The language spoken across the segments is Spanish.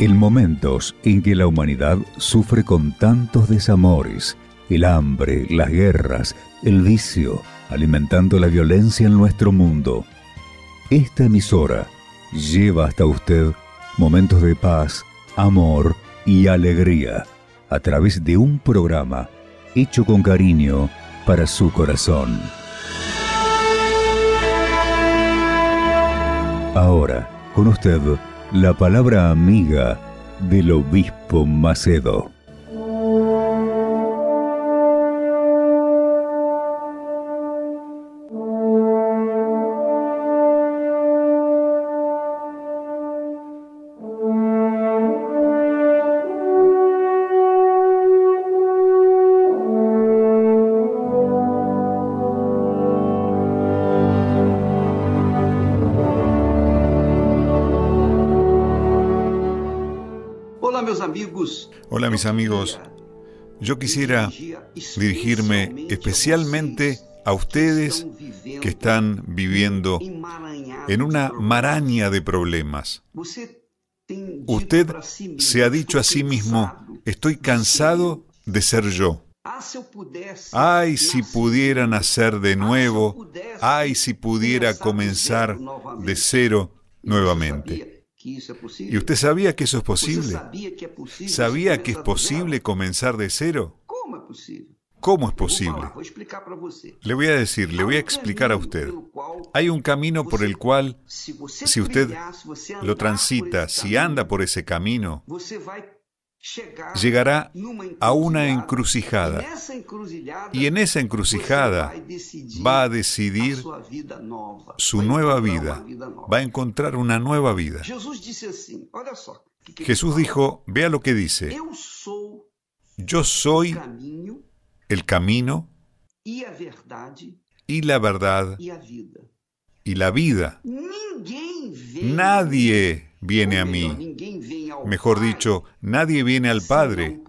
En momentos en que la humanidad sufre con tantos desamores, el hambre, las guerras, el vicio, alimentando la violencia en nuestro mundo, esta emisora lleva hasta usted momentos de paz, amor y alegría a través de un programa hecho con cariño para su corazón. Ahora, con usted, la palabra amiga del obispo Macedo. Hola mis amigos. Yo quisiera dirigirme especialmente a ustedes que están viviendo en una maraña de problemas. Usted se ha dicho a sí mismo, estoy cansado de ser yo. Ay, si pudiera nacer de nuevo. Ay, si pudiera comenzar de cero nuevamente. ¿Y usted sabía que eso es pues posible? ¿Sabía que es posible comenzar de cero? ¿Cómo es posible? Le voy a decir, le voy a explicar a usted. Hay un camino por el cual, si usted lo transita, si anda por ese camino, llegará a una encrucijada y en esa encrucijada va a decidir su nueva vida, va a encontrar una nueva vida. Jesús dijo, vea lo que dice, yo soy el camino y la verdad y la vida. Nadie viene a mí Mejor dicho, nadie viene al Padre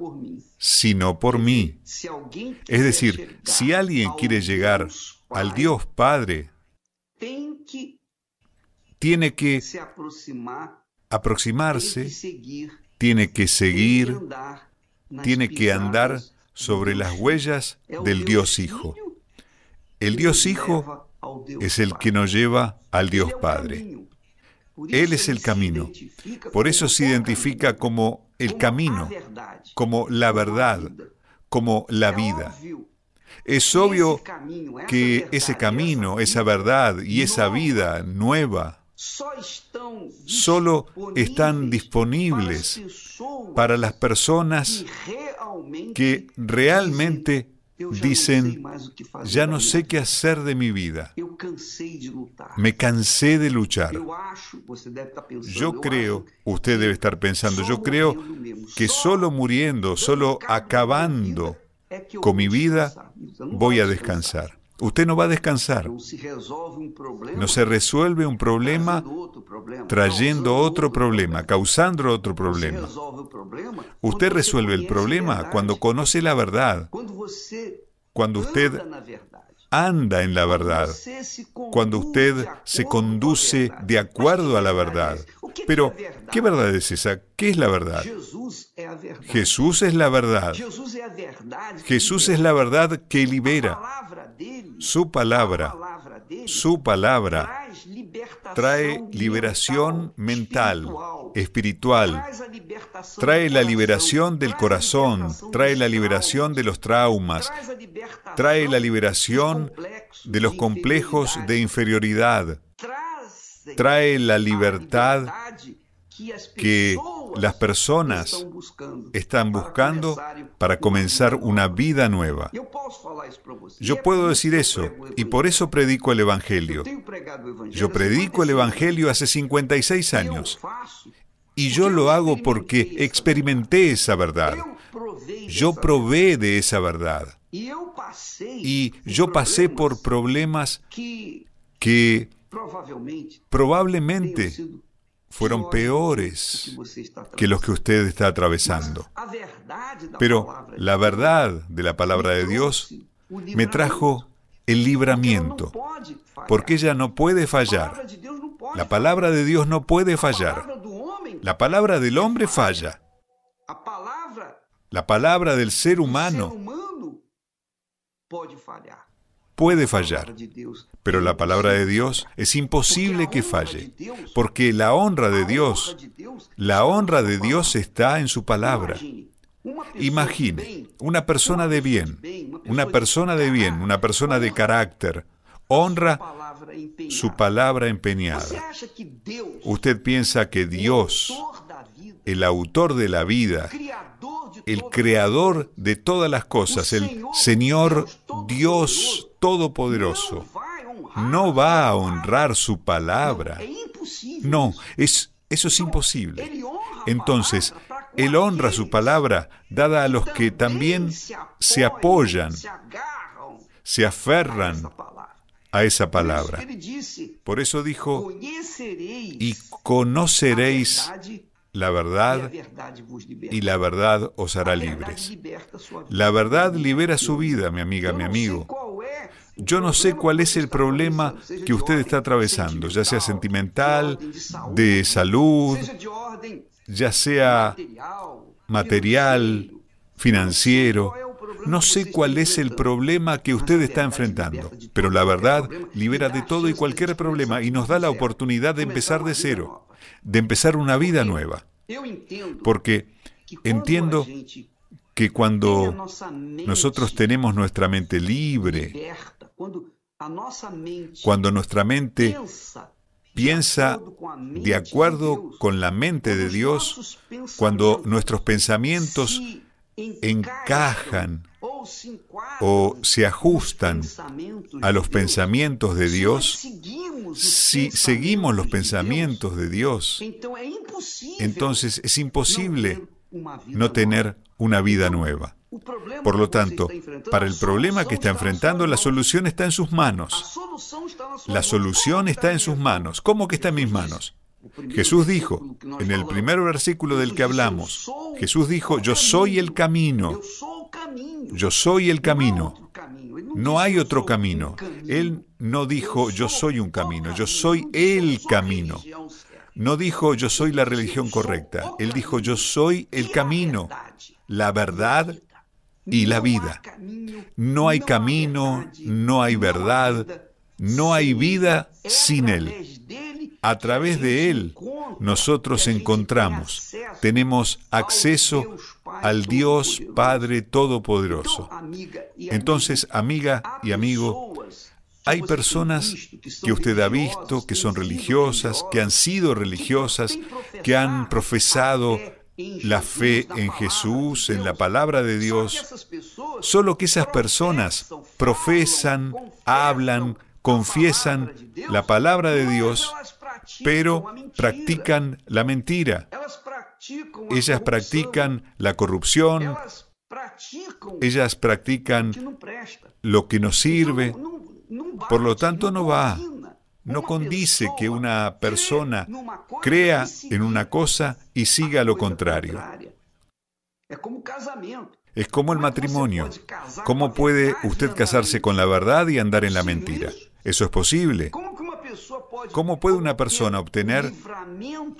sino por eh, mí. Es decir, si alguien quiere llegar al Dios Padre, tiene que aproximarse, tiene que seguir, tiene que andar sobre las huellas del Dios Hijo. El Dios Hijo es el que nos lleva al Dios Padre. Él es el camino. Por eso se identifica como el camino, como la verdad, como la vida. Es obvio que ese camino, esa verdad y esa vida nueva solo están disponibles para las personas que realmente dicen, ya no sé qué hacer de mi vida. Me cansé de luchar. Yo creo, usted debe estar pensando, yo creo que solo muriendo, solo acabando con mi vida, voy a descansar. Usted no va a descansar. Um no se resuelve un problema trayendo otro problema, causando otro problema. Usted resuelve el problema cuando conoce la verdad, cuando usted anda en la verdad, cuando usted se conduce de acuerdo a la verdad. Pero, ¿qué verdad es esa? ¿Qué es la verdad? Jesús es la verdad. Jesús es la verdad que libera. Su palabra su palabra trae liberación mental, espiritual, trae la liberación del corazón, trae la liberación de los traumas, trae la liberación de los complejos de inferioridad, eh, trae la libertad que las personas están buscando para comenzar una vida nueva. Yo puedo decir eso y por eso predico el Evangelio. Yo predico el Evangelio hace 56 años y yo lo hago porque experimenté esa verdad. Yo probé de esa verdad. Y yo pasé por problemas que probablemente fueron peores que los que usted está atravesando. Pero la verdad de la palabra de Dios me trajo el libramiento, porque ella no puede fallar. La palabra de Dios no puede fallar. La palabra del hombre falla. La palabra del ser humano puede fallar puede fallar. Pero la palabra de Dios es imposible que falle, porque la honra de Dios, la honra de Dios está en su palabra. Imagine, una persona de bien, una persona de bien, una persona de carácter, honra su palabra empeñada. ¿Usted piensa que Dios, el autor de la vida, el creador de todas las cosas, el Señor Dios Todopoderoso no va a honrar su palabra. No, es, eso es imposible. Entonces, Él honra su palabra dada a los que también se apoyan, se aferran a esa palabra. Por eso dijo, y conoceréis la verdad y la verdad os hará libres. La verdad libera su vida, mi amiga, mi amigo. Yo no sé cuál es el problema que usted está atravesando, ya sea sentimental, de salud, ya sea material, financiero. No sé cuál es el problema que usted está enfrentando, pero la verdad libera de todo y cualquier problema y nos da la oportunidad de empezar de cero de empezar una vida nueva. Porque entiendo que cuando nosotros tenemos nuestra mente libre, cuando nuestra mente piensa de acuerdo con la mente de Dios, cuando nuestros pensamientos encajan o se ajustan em a los pensamientos de Dios, si seguimos los pensamientos de Dios, entonces es imposible no tener una vida nueva. Por lo tanto, para el problema que está enfrentando, la solución está en sus manos. La solución está en sus manos. ¿Cómo que está en mis manos? Jesús dijo, en el primer versículo del que hablamos, Jesús dijo, yo soy el camino. Yo soy el camino. No hay otro camino. Él no dijo, yo soy un camino, yo soy el camino. No dijo, yo soy la religión correcta. Él dijo, yo soy el camino, la verdad y la vida. No hay camino, no hay verdad, no hay vida sin Él. A través de Él nosotros encontramos, tenemos acceso al Dios Padre Todopoderoso. Entonces, amiga y amigo, hay personas que usted ha visto, que son religiosas, que han sido religiosas, que han profesado la fe en Jesús, en la palabra de Dios, solo que esas personas profesan, hablan, confiesan la palabra de Dios, pero practican la mentira. Ellas practican la corrupción. Ellas practican lo que no sirve. Por lo tanto, no va. No condice que una persona crea en una cosa y siga lo contrario. Es como el matrimonio. ¿Cómo puede usted casarse con la verdad y andar en la mentira? Eso es posible. ¿Cómo puede una persona obtener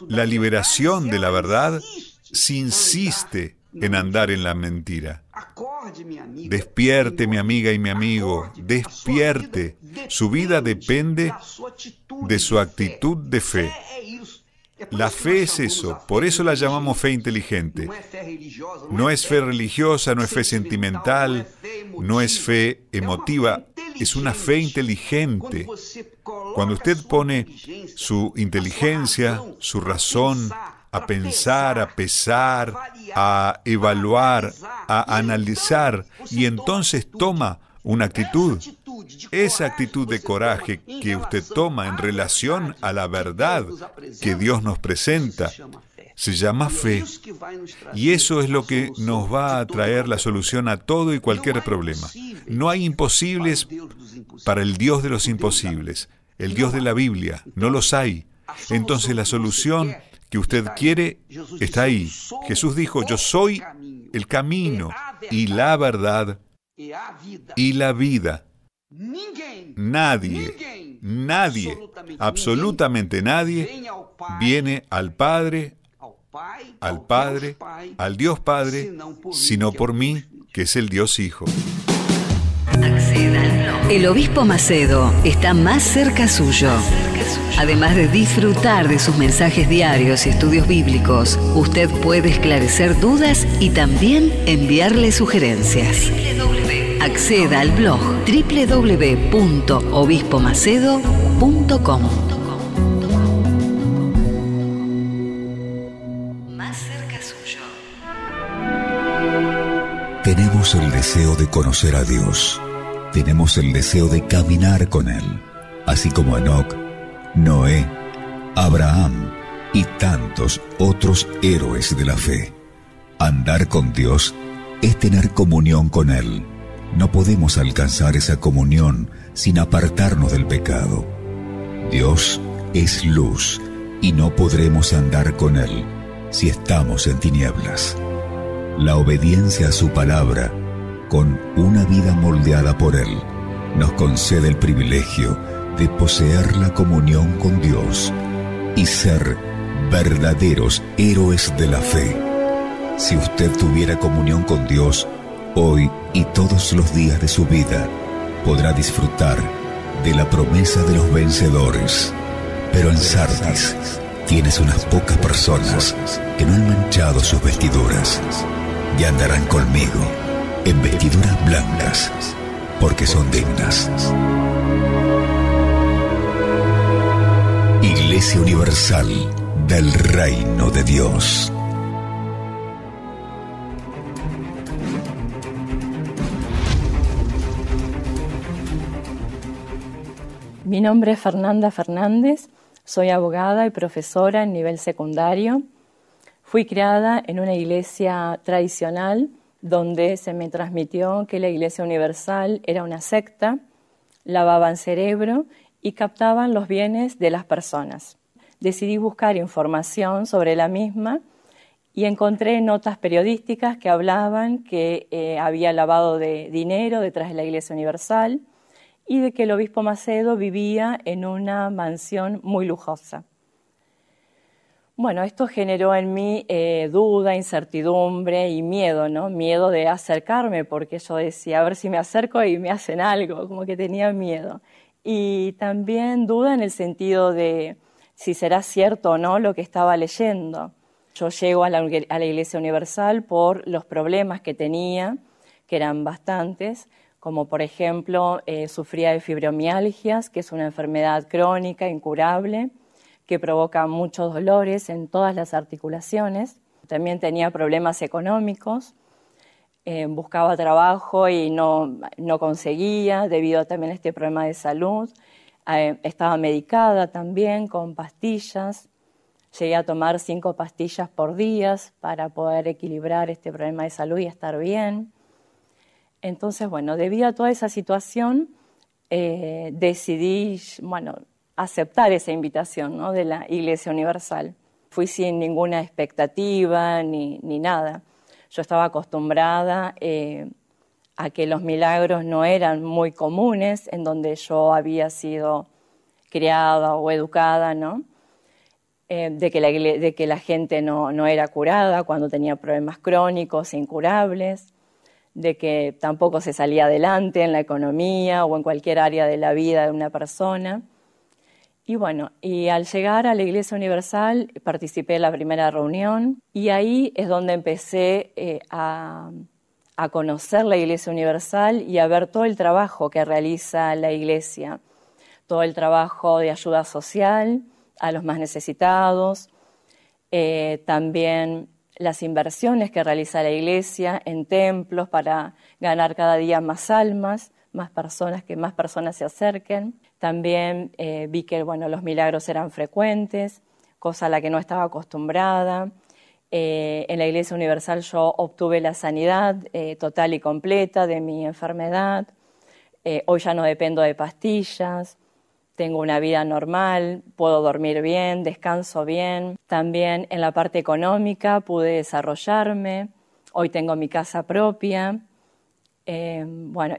la liberación de la verdad si insiste en andar en la mentira? Despierte, mi amiga y mi amigo, despierte. Su vida depende de su actitud de fe. La fe es eso, por eso la llamamos fe inteligente. No es fe religiosa, no es fe sentimental, no es fe emotiva, es una fe inteligente. Cuando usted pone su inteligencia, su razón, a pensar, a pesar, a evaluar, a analizar, y entonces toma una actitud, esa actitud de coraje que usted toma en relación a la verdad que Dios nos presenta se llama fe. Y eso es lo que nos va a traer la solución a todo y cualquier problema. No hay imposibles para el Dios de los imposibles, el Dios de la Biblia. No los hay. Entonces la solución que usted quiere está ahí. Jesús dijo, yo soy el camino y la verdad y la vida. Nadie, nadie, absolutamente nadie viene al Padre, al Padre, al Dios Padre, sino por mí, que es el Dios Hijo. El obispo Macedo está más cerca suyo. Además de disfrutar de sus mensajes diarios y estudios bíblicos, usted puede esclarecer dudas y también enviarle sugerencias acceda al blog www.obispomacedo.com. Más cerca suyo. Tenemos el deseo de conocer a Dios. Tenemos el deseo de caminar con Él, así como Enoch, Noé, Abraham y tantos otros héroes de la fe. Andar con Dios es tener comunión con Él no podemos alcanzar esa comunión sin apartarnos del pecado. Dios es luz y no podremos andar con Él si estamos en tinieblas. La obediencia a su palabra, con una vida moldeada por Él, nos concede el privilegio de poseer la comunión con Dios y ser verdaderos héroes de la fe. Si usted tuviera comunión con Dios, hoy y todos los días de su vida, podrá disfrutar de la promesa de los vencedores. Pero en Sardis tienes unas pocas personas que no han manchado sus vestiduras y andarán conmigo en vestiduras blancas porque son dignas. Iglesia Universal del Reino de Dios. Mi nombre es Fernanda Fernández, soy abogada y profesora en nivel secundario. Fui criada en una iglesia tradicional donde se me transmitió que la iglesia universal era una secta, lavaban cerebro y captaban los bienes de las personas. Decidí buscar información sobre la misma y encontré notas periodísticas que hablaban que eh, había lavado de dinero detrás de la Iglesia Universal, y de que el obispo Macedo vivía en una mansión muy lujosa. Bueno, esto generó en mí eh, duda, incertidumbre y miedo, ¿no? Miedo de acercarme, porque yo decía, a ver si me acerco y me hacen algo, como que tenía miedo. Y también duda en el sentido de si será cierto o no lo que estaba leyendo. Yo llego a la Iglesia Universal por los problemas que tenía, que eran bastantes, como por ejemplo eh, sufría de fibromialgias, que es una enfermedad crónica, incurable, que provoca muchos dolores en todas las articulaciones. También tenía problemas económicos, eh, buscaba trabajo y no, conseguía debido también a este problema de salud. Eh, estaba medicada también con pastillas. Llegué a tomar cinco pastillas por días para poder equilibrar este problema de salud y estar bien. Entonces, bueno, debido a toda esa situación, eh, decidí, aceptar esa invitación de la Iglesia Universal. Fui sin ninguna expectativa ni, nada. Yo estaba acostumbrada eh, a que los milagros no eran muy comunes en donde yo había sido criada o educada, ¿no? Eh, de, que la, gente no, no era curada cuando tenía problemas crónicos, e incurables de que tampoco se salía adelante en la economía o en cualquier área de la vida de una persona. Y bueno, y al llegar a la Iglesia Universal participé en la primera reunión y ahí es donde empecé eh, a, conocer la Iglesia Universal y a ver todo el trabajo que realiza la Iglesia, todo el trabajo de ayuda social a los más necesitados, eh, también las inversiones que realiza la Iglesia en templos para ganar cada día más almas, más personas, que más personas se acerquen. También eh, vi que bueno, los milagros eran frecuentes, cosa a la que no estaba acostumbrada. Eh, en la Iglesia Universal yo obtuve la sanidad eh, total y completa de mi enfermedad. hoy ya no dependo de pastillas tengo una vida normal, puedo dormir bien, descanso bien. También en la parte económica pude desarrollarme. Hoy tengo mi casa propia. Eh,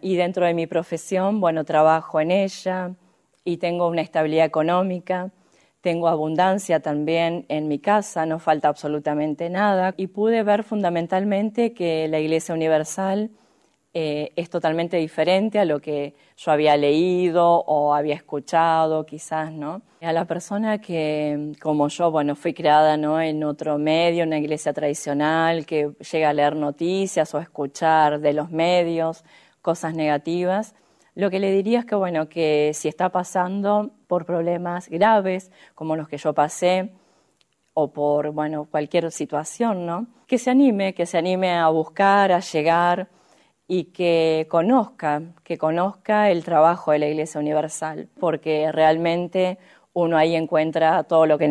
y dentro de mi profesión, bueno, trabajo en ella y tengo una estabilidad económica. Tengo abundancia también en mi casa, no falta absolutamente nada. Y pude ver fundamentalmente que la Iglesia Universal eh, es totalmente diferente a lo que yo había leído o había escuchado, quizás, ¿no? A la persona que, como yo, bueno, fui creada en otro medio, en una iglesia tradicional, que llega a leer noticias o a escuchar de los medios cosas negativas, lo que le diría es que, bueno, que si está pasando por problemas graves, como los que yo pasé, o por, bueno, cualquier situación, ¿no? Que se anime, que se anime a buscar, a llegar, y que conozca, que conozca el trabajo de la Iglesia Universal, porque realmente uno ahí encuentra todo lo que necesita.